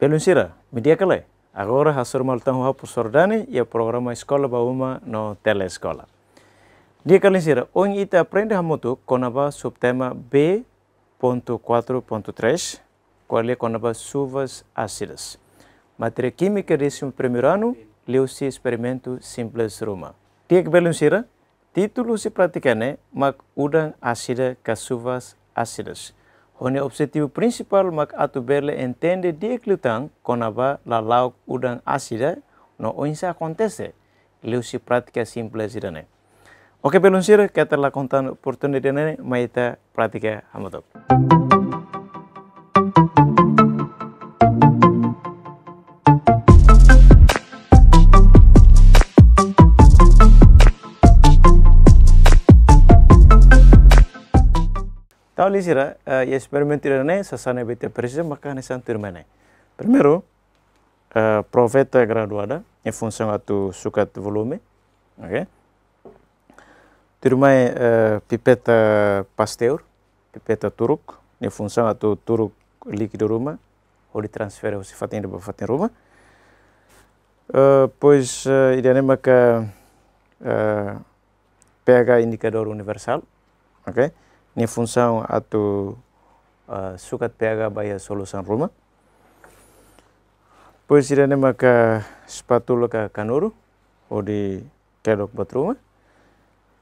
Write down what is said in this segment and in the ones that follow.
Pelunsira, mediacale. Agora a sua malta rua Sordani e o programa Escola Bauma no Telescola. Dia calinsira, hoje ita aprende a moto conaba subtema B.4.3, qual é conaba suvas ácidas. Materia química décimo primeiro ano, leu-se experimento simples Roma. Dia que pelunsira, título se praticane, mac udang ácida com suvas ácidas. Hone objektif principal mak atu berle entende dieclutang conava la lauk udang asida no oinsa kontese Leu si simple simples irane. Oke okay, pelunsir, kata la contan oportunidade maita prática quisiera uh, eh, y experimentaré né? sasane bete precisa turma né. Primeiro, uh, proveta graduada em função a tu sucat volume, ok? turma eh, pipeta pasteur, pipeta turuk, em função a tu turuk líquido ruma, ou de transfer ou se fatin de bafatin ruma. Uh, pois, uh, irene maka uh, pega indicador universal, ok? ni função atau uh, sukat PH baia solusan rumah. Pois ne maka spatula ka kanuru o di kedok bat rumah.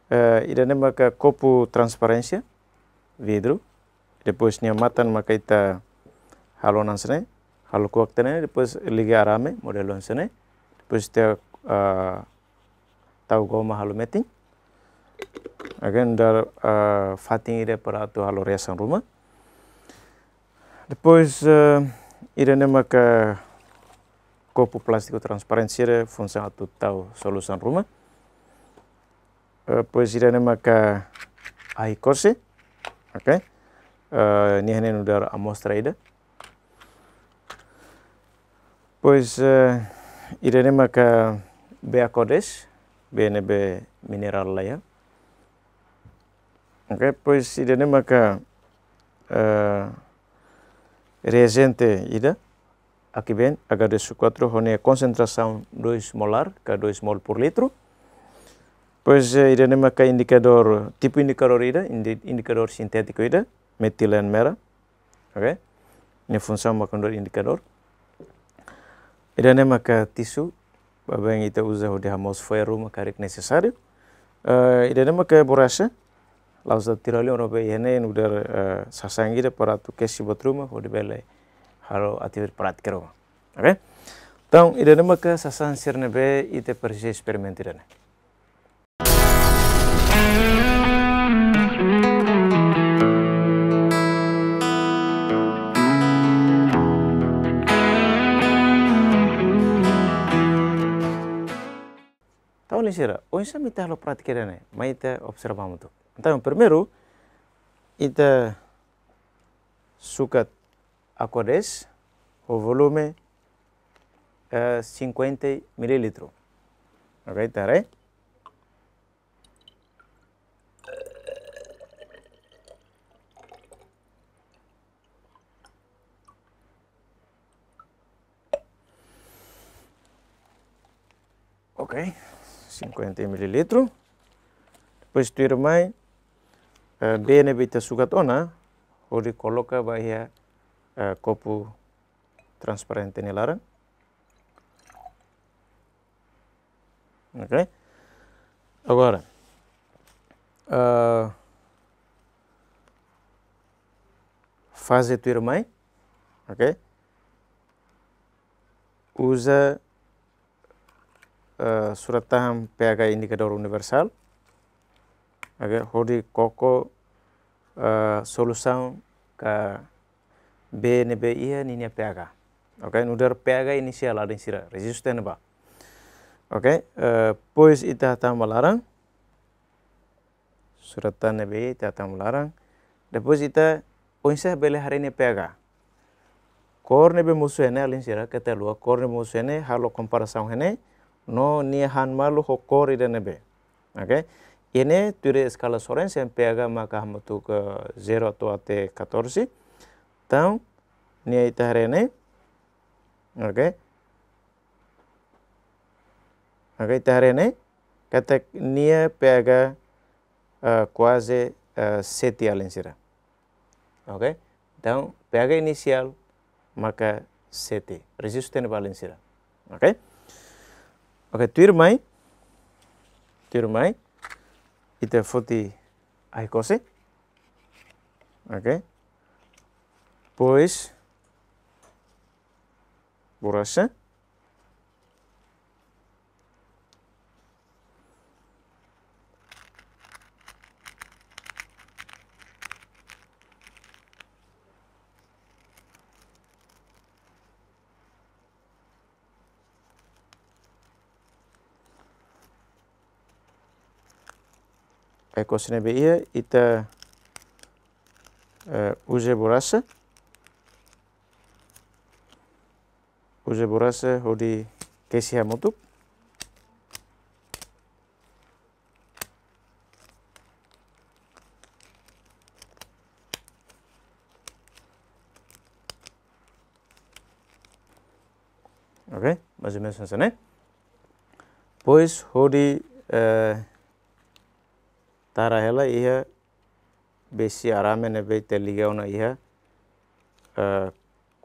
Uh, ne maka kopu transparensia vidro. Depois ni matan maka ita halonan sene, halo kuak tene, depois liga arame modelon sene. Depois te uh, tau goma halo meting. Again, dar uh, para tu aparato aloreação rumah. Depois, uh, ida nema ka kopu plástico transparente ida função a total solução ruma. Uh, pois ida nema ka aikose, ok? Uh, ni hene nudar amostra ida. Pois uh, ida nema ka bea kodes, BNB mineral layak. Okay, pues maka uh, reagente ida akiben bem h 2 hone konsentrasaun 2 molar K2 mol por litro pois uh, eh, ida maka indikador tipo indikador ida indi, sintetiko ida metilen merah okay ini função maka indikator. ida maka tisu yang ita usa hode hamos ferro maka necessário uh, eh, ida maka borasa lau sa tirali ono pe ihene udar eh, sasangi de para kesi botruma ho de bele ati ativer parat kero oke tong ida nema ke sirne be ite persi eksperimen tidane Tahu nih sih, oh ini saya minta lo perhatikan nih, main kita tuh. Então, primeiro, ita sukat acordes, o volume é cinquenta 50 mililitro. Ok, tarai. Tá ok, 50 mililitro. Depois tu irmãe Eh, dene bita sugat ona odi koloka bahia eh, kopu transparente Oke. Oke. agora eh, fase tu oke. Oke. usa uh, surat taham pH indikator universal agar होड़ी koko eh, solusang ka B ne B iya ni ne oke? Ok, nudar pH inicial ada sira resisten ba. oke? uh, pois ita tam larang suratan ne B ita tam larang. Depois ita oinsa bele hari ne peaga Kor ne be ene alin sira kata lua kor ne ene halo komparasang hene no ni han malu hokor kor ida ne be. Okay. Ini ture escala yang pega maka hamutu ke zero atau ate 14. Então, nia oke, oke Ok, itarene. katek nia pega uh, eh, quase eh, uh, 7 alensira. Ok. Então, pega inisial maka 7. oke, oke Ok. mai tirmai. mai y te foti a cose. ¿ok? Pues, burası equationnya BI kita uh, uji borasa uji borasa hodi kesiha mutuk Ok, mas eu mencionei, pois hodi uh, ତାହାର ହେଲା ଏହା ବେଶୀ ଆରାମେ ନେବେ ତେଲିଗାଉନ ଏହା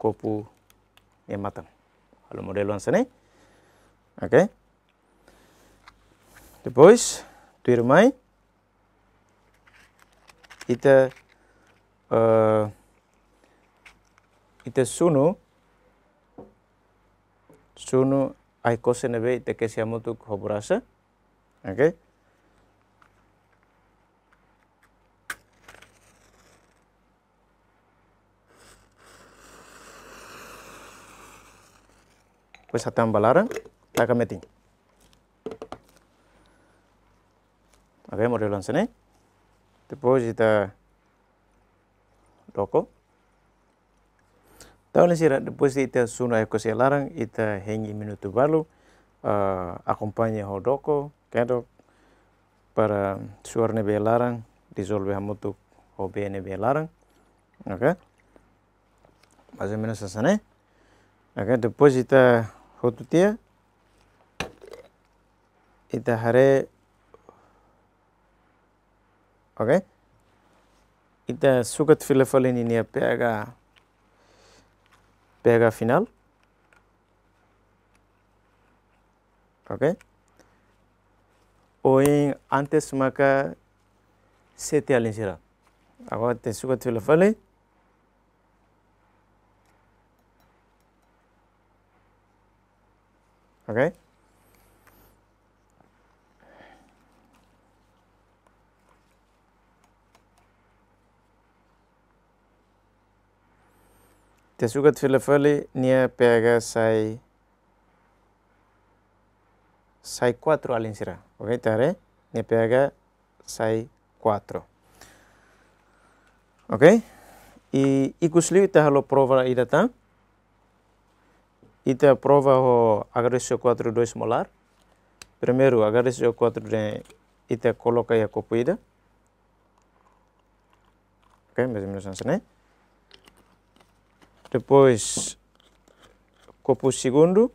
କୋପୁ ଏ ମାତାନ ହଲ ମୋଡେଲ ୱାନ୍ସ ନାଇଁ okay Depois, tua irmã, ita, uh, ita sunu, sunu aikose nebe ita kesiamutuk hoburasa, okay? pois atam balaran taka meting okay model sini depois kita doko Tahun sira depois kita suna eko larang ita hengi minutu balu uh, eh, akompanya ho doko kendo para suarne be larang disolve hamutu ho ne be larang okay mas menos asane okay depois kita khututiya itahare okay ita sukat filafolin ini pega pega final okay oin antes maka sete sira agora te sukat filafoli Okay? Dessuget Filofoli nia pega sai sai 4 all'insirà. Okay, tare nia pega sai 4. Okay? I ikusliu tahalo prova idata. Ita prova o Agressor 4 2 molar. Primeiro, Agressor 4 ita coloca a copoida. Ok, mais ou menos assim, né? Depois, copo segundo.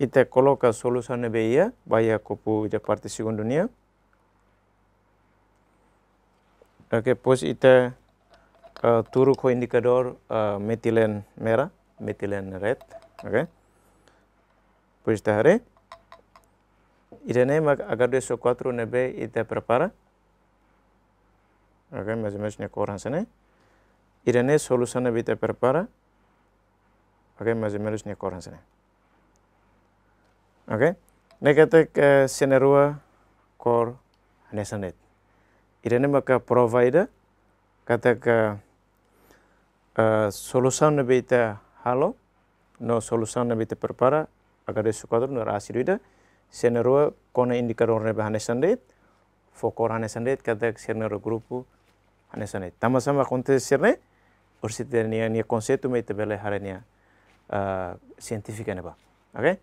Ita coloca a solução na vai a copo de parte segundo né? Ok, depois ita Eh, Turuk ko indikator uh, eh, metilen merah, metilen red. Oke. Okay. Puista hari. Irene mag agar so quatro nebe ite prepara. Oke, okay, mas masingnya koran sene. Irene solusinya bite prepara. Oke, okay, mas masingnya koran sene. Oke. Okay. Nekatek uh, senerua kor nesanet. Irene maka provider kata ke සොලුසන්න බේත hello නො සොලුසන්න බිත ප්‍රපාර අගරෙස්සු කදරු රාසිරුයිඩ සෙනරුව කොන ඉන්ඩිකරෝරණය හනසන්ඩේත් ෆෝකෝර හනසන්ඩේත් කදක් සෙනරු ගරුපු හනසනේ තම සම කොන්තෙසිරනේ උරසිතනය නිය කොන්සේතුම ඉත බැල හරණය සින්තිෆිකනවා. Okay?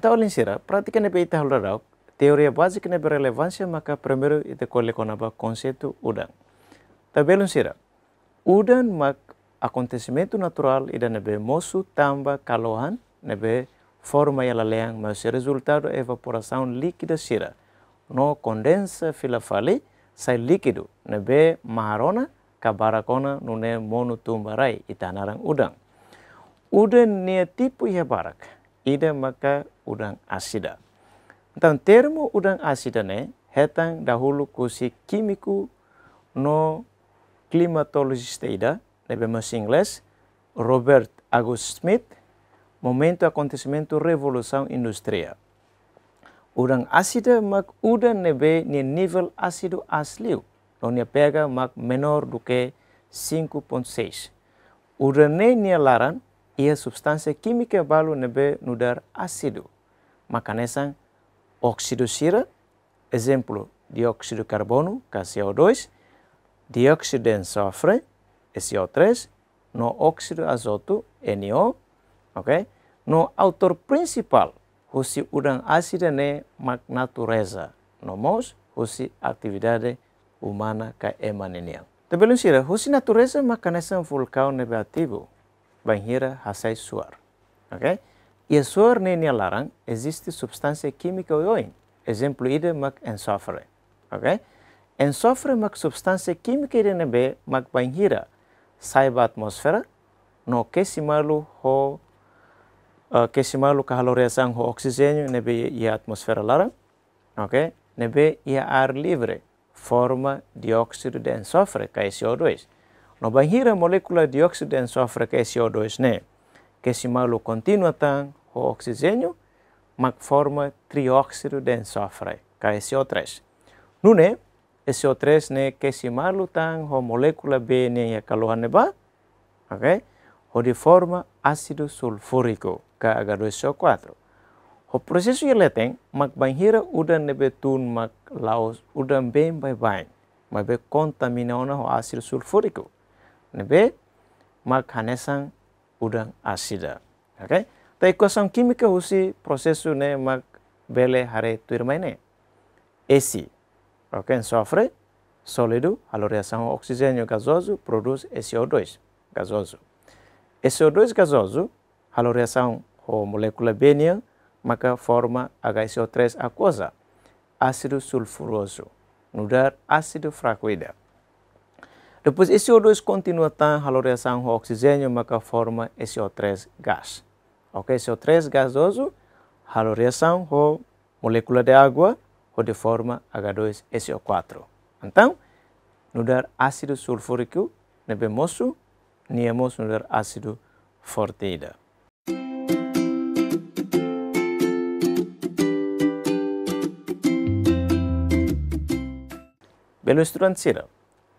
Anta olensira, prática nepe ita teori teoria básica nebe relevansia maka ite konsep itu udang. udang. Tabelun sira, udang mak itu natural ida nebe mosu tamba kalohan nebe forma yala leang mas resultado evaporação líquida sira. No kondensa filafali say sai likidu nebe maharona kabarakona nune monu tumbarai ita narang udang. Udang nia tipu ia barak. Ida maka udang asida. Tentang termo udang asida, ne, hetang dahulu kusi kimiku no klimatologis teida, lebih mesin les, Robert August Smith, momento acontecimento revolução industrial. Udang asida mak udang nebe ni nivel asido asliu, ni pega mak menor duke 5.6. Udang ne ni laran, ia substansi kimike balu nebe nudar asido. maka nessa óxido cira, exemplo, dióxido de carbono, que CO2, dióxido de enxofre, co 3 no óxido azoto, NO, ok? No autor principal, husi udang ácido ne mak natureza, nomos husi atividade humana ka emanenial. Tebelum sira, husi natureza maka nessa vulcão negativo, banheira hasai suar, ok? Ieșor nenia larang există substansi chimice oioin. Exemplu ide mak ensofre. Okay? Ensofre substansi substanțe chimice ide nebe mak banhira. Saiba atmosfera no kesimalu ho uh, kesimalu kahaloria ho oxigênio nebe ia atmosfera larang. Okay? Nebe ia ar livre forma dióxido de enxofre, ka é 2 No banhira molécula dióxido de enxofre, ka é CO2, né? continua o oxigenju makforma trióxido de ensofre kaj SO3. Nune SO3 ne kesimalu tang ho molekula B ne ya kaluhan ba okay ho de forma ácido sulfúrico h 2 so 4 ho proseso ya leteng mak banghira udan nebe tun mak laos udan ben bai bain mabe kontaminona ho ácido sulfúrico nebe mak hanesan udan asida okay તો equation કેમિક હોશી પ્રોસેસને મગ બેલે હારે તુરમાઈને એસી okay sofre sólido, a loreação oxigênio gasoso produz SO2 gasoso. SO2 gasoso, a loreação ou molécula benia, né, maca forma HSO3 aquosa, ácido sulfuroso, no dar ácido fracoida. Depois SO2 continua tan tá? a loreação oxigênio, maca forma SO3 gás. Ok, CO3 gasoso, raloreação ou molécula de água ou de forma H2SO4. Então, no dar ácido sulfúrico, nebemosu, niemos no dar ácido fortida. Belo estudante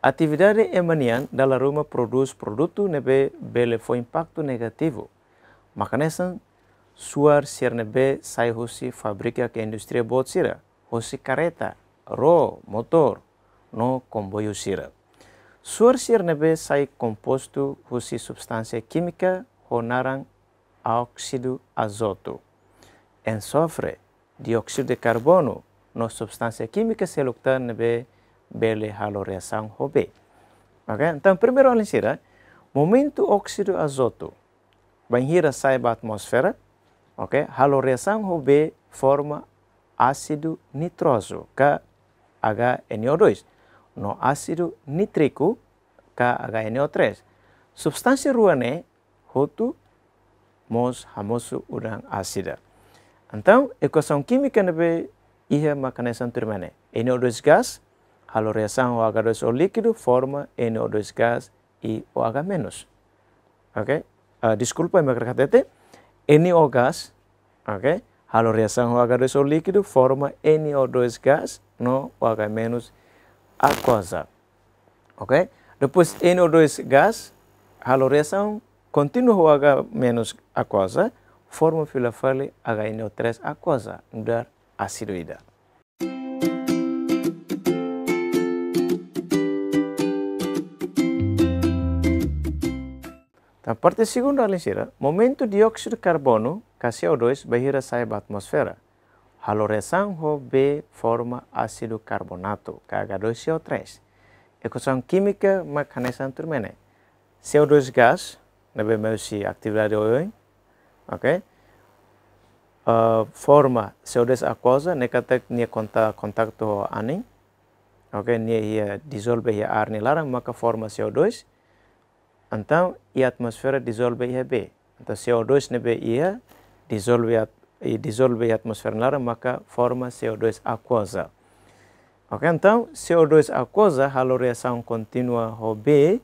A atividade emanian da la ruma produz produto nebe bele foi impacto negativo Makanya sen suar siarnebe sai hosi fabrika ke industri bot sira, hosi kareta, ro, motor, no comboio sira. Suar siarnebe sai composto hosi substância química honaran óxido azoto. ensofre dióxido de carbono, no substância química seluctan nebe bele haloreação hobe. Okay? Então, primeiro, olha, momento óxido azoto banheira sai da atmosfera, ok? A Haloreação B forma ácido nitroso, KHNO2, no ácido nítrico, KHNO3. Substância ruane, roto, mos, ramoso, urang, ácida. Então, equação química na B, ia macaneção turmane. NO2 gás, a haloreação h 2 o líquido, forma NO2 gás e OH-. Ok? uh, disculpa me katete NO gás, ok? Halo reação h 2 o líquido forma NO2 gás no OH aquosa, ok? Depois NO2 gás, a reação continua OH aquosa forma filafale HNO3 aquosa, mudar acidoida. A parte segunda, Alexira, momento de dióxido de carbono, KCO2, é barreira sai da atmosfera. Haloreção B forma ácido carbonato, KH2CO3. É Equação química, mecanismo termine. CO2 gás, na BMC atividade hoje, ok? Uh, forma CO2 aquosa, ne né, katak ne kontak kontak to aning, ok? Ne ia dissolve ia ar ne larang, maka forma CO2, então, e a atmosfera dissolve b, Então, CO2 nebe né, ia dissolve a, e dissolve a atmosfera na maka forma CO2 aquosa. Ok, então, CO2 aquosa, halo reação contínua B,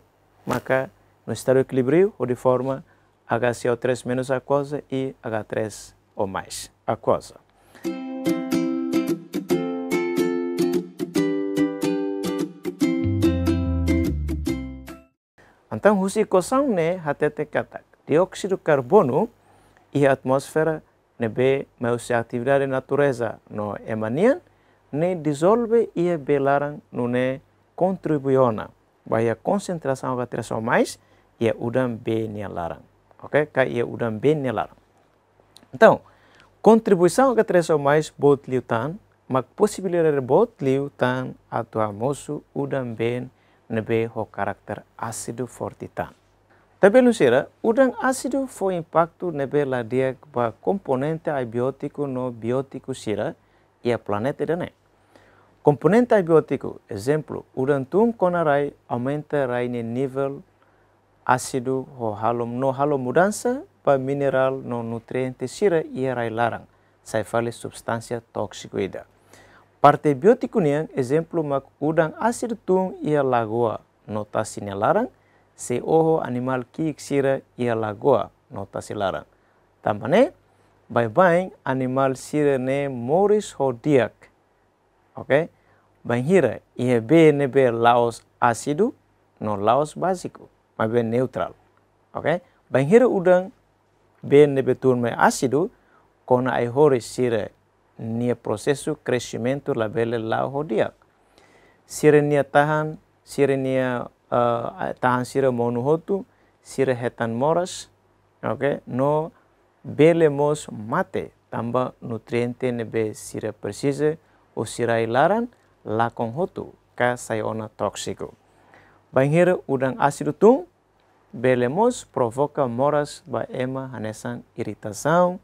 maka no estado equilíbrio, ou de forma HCO3 menos aquosa e H3 ou mais aquosa. Então, o husikosang ne hatete katak. Dióxido de carbono e a atmosfera nebe meus atividade natureza no emanian ne dissolve e belaran no ne contribuiona. vai a concentração vai ter só mais e udam bem laran. Ok? Kai e udam bem laran. Então, contribuição que ter mais bot liutan, mas possibilidade de bot liutan atuamosu udam bem nebe ho karakter asidu fortitan. Tabelu lusira, udang asidu fo impactu nebe la dia ba komponente abiotiku no biotiku sira ia planete dane. Componente abiotiku, exemplu, urantum konarai aumenta raine nivel asidu ho halom no halom mudansa pa mineral no nutriente sira ia rai larang, sai fale substansia tóxico ida. biotik nian exemplu mak udang asir tung ia lagoa nota sinalarang se oho animal ki iksira ia lagoa nota silarang. Tampane by buying animal sire ne moris hodiak. Oke. Okay? hira ia be ne be laos asidu no laos basiku. Ma be neutral. Oke. Okay? hira udang be ne be tun me asidu kona ai horis sire nia prosesu crescimento la bele lao hodiak. Sire nia tahan, sire nia uh, tahan sire monu hotu, sire hetan moras, okay? no bele mos mate tamba nutriente nebe sire persise o sire ilaran lakong hotu ka sayona toksiko. Bangir udang asirutung bele belemos provoka moras ba ema hanesan irritação,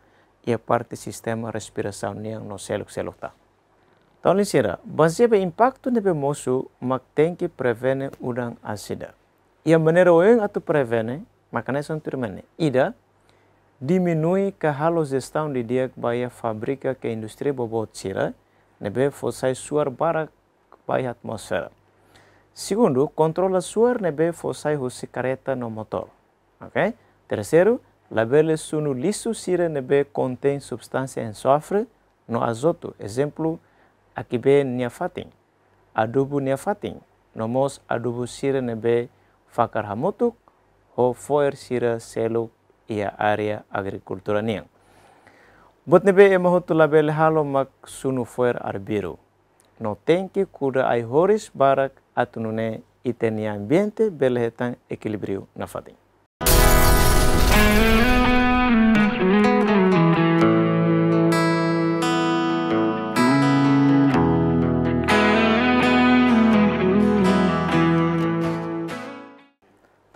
ia parte sistem respirasaun yang niang no seluk seluk ta. Então, lisira, baseia be impacto de mosu mak tengki prevene udang asida. Ia e menero atau oeng prevene, makanya são turmane. Ida, diminui ke halos gestão di dia baya fabrika ke industri bobot sira, nebe fosai suar barak baya atmosfera. Segundo, kontrola suar nebe fosai husi kereta no motor. Ok? Terceiro, Labele sunu lissusirene be contém substância em sofre no azoto. Exemplo, aqui be niafatin. Adubu niafatin. Nomos adubu sirene be fakar hamutuk ho foer sira seluk ia area agricultura niang. Bot nebe ema hotu label halo mak sunu foer arbiro. No tenki kuda ai horis barak atunune itenia ambiente belehetan equilibrio na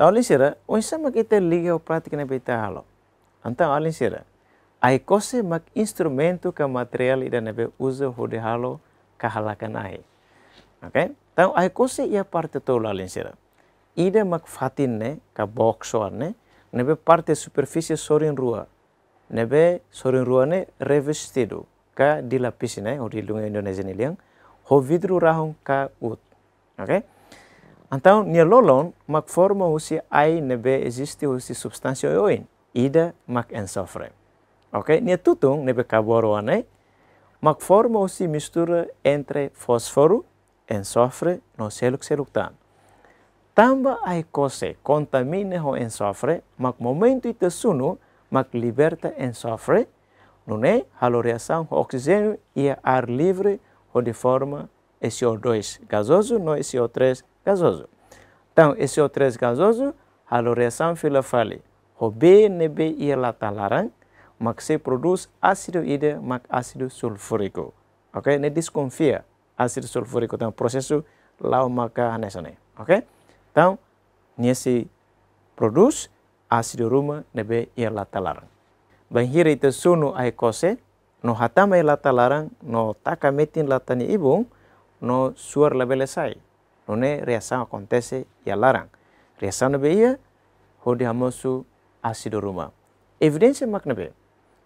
ಅವಲಿಸಿರ liga operatik na ಲೀಗೆ halo. halo. ಹಾಳು ಅಂತ ai aikose mak instrumento ka material ida nebe uzo hode halo kahalakan ai. Oke, Tau aikose ia parte tola linsira. Ida mak fatin ne ka boxoar ne be parte superficie sorin rua. Na be sorin rua ne revestido ka dilapisi ne hodi lunga Indonesia ni liang ho vidru rahong ka ut. Okay? Então, nialolon, mak forma husi ai nebe existe husi substância oin. Ida mak ensofre. Ok? Nia tutung nebe kaboro anei. Mak forma husi mistura entre fósforo, ensofre, no seluk seluctan. Tamba ai cose contamine ho ensofre, mak momento ite sunu, mak liberta ensofre, nune haloreação ho oxigênio e ar livre ho de forma SO2 gasoso, no SO3 gasoso. Então, esse é o três gasoso, haloreação filofale. O B nebe ila talaran, mak se produz ácido ida, mas ácido sulfúrico. Ok? Ne desconfia ácido sulfúrico, então processo maca maka né? Ok? Então, nesse produz ácido ruma nebe talaran. talarang. Banhira suno sunu ecose, no hatama ila talaran, no takametin latani ibung, no suar labele sai. é reação acontece e alarang. Reação no beia, onde amosu ácido ruma. Evidência mac be.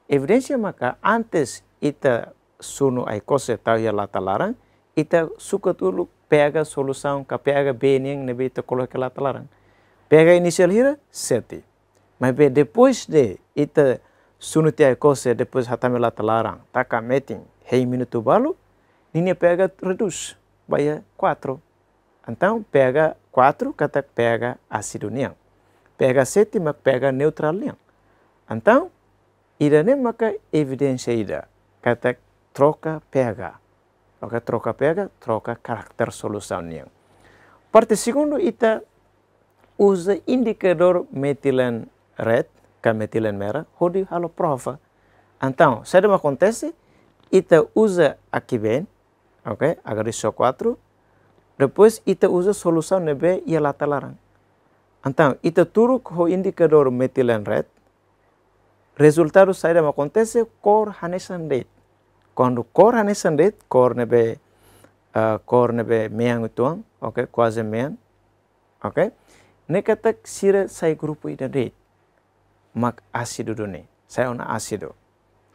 Evidência maca antes ita suno aí coisa tal e lá talarang, ita suca tudo pega solução, que pega bem nebe ita coloca lá talarang. Pega inicial hira, sete. Mas be depois de ita suno te ai depois hatame lá talarang, taca meting, rei minuto balu, nini pega reduz, vai quatro. Então, pega 4, que pega ácido neon. Pega 7, que pega neutral neon. Então, ira nem maka evidência ida. Kata troca pega. Troca troca pega, troca carácter solução neon. Parte segundo, ita usa indicador metilen red, que é metilen merah, hodi halo prova. Então, se acontece, ita usa aqui bem, ok? Agora isso 4, Depois, ita usa solução nebe e ela talarang. Então, ita turuk ho indicador metilen red. Resultado saída acontece cor hanesan red. Quando cor hanesan red, cor nebe uh, cor nebe meang tuang, ok, quase meang, ok. Nekatak sira sai grupo ida red. Mak ácido ne, sai ona asido,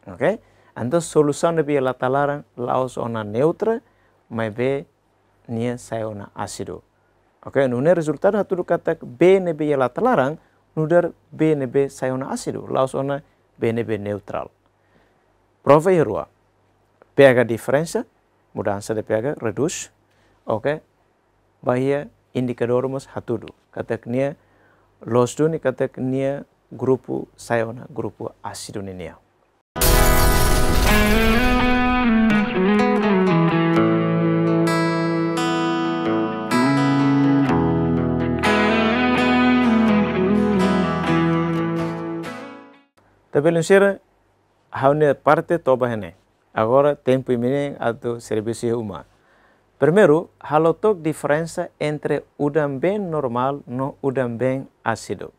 ok. Então, solução nebe ela talarang laos ona neutra, mas be nia sayona asido. Oke, okay, resulta resultat hatu katak BNB yala telarang, Nuder BNB sayona asido, lausona BNB neutral. Prova irua. Pega mudahan sa de pega, redus, Oke, okay. bahia indicadormos hatudu. Katak nia losdu ni katak nia grupu sayona, grupu asido nia. Tabelenseira haune parte toba hene. Agora tempo imine ato serviço uma. Primeiro, halotok diferença entre udam bem normal no udam bem ácido.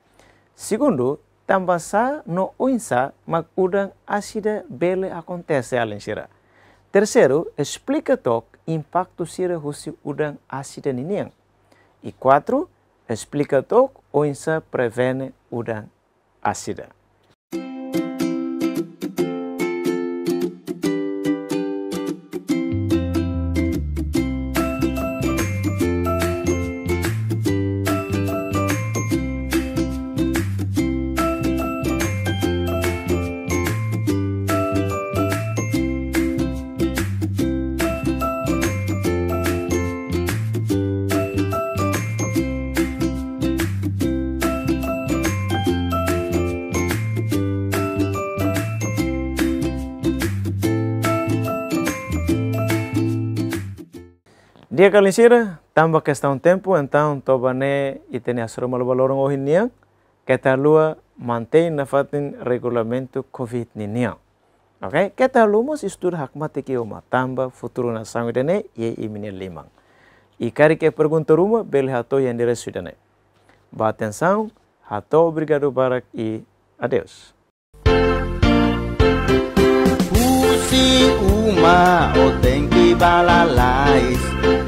Segundo, tambasa no oinsa mak udang ácida bele acontece alensira. Terceiro, explica tok impacto sira husi udang ácida ninen. E quatro, explica tok oinsa prevene udang ácida. Dia kalinsira, tambah ke setahun tempo, itu nih ne lo balor malbalorong ohin niang, kita lua mantai nafatin regulamento covid ni niang. Oke, okay? kita mus istur hakmati kioma, tambah futuro na sangu dene ye imini limang. Ikari ke pergunta rumah beli hato yang dire sudane. Batin sang hato brigadu barak i adeus. Pusi, uma Odenki balalais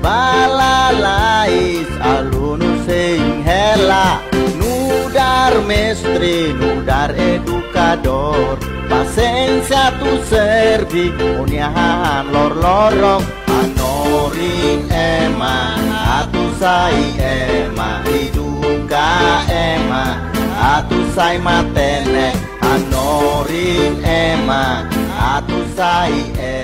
Balalais Alunus em rela Nudar mestre Nudar educador Paciência tu servi Uniahan lor lorong Anoring ema Atu sai ema Hiduka ema Atu sai matene Anoring ema Atu sai ema